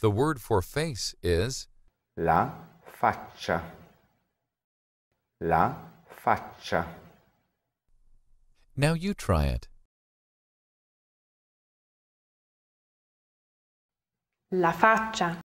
The word for face is la faccia. La faccia. Now you try it. La faccia.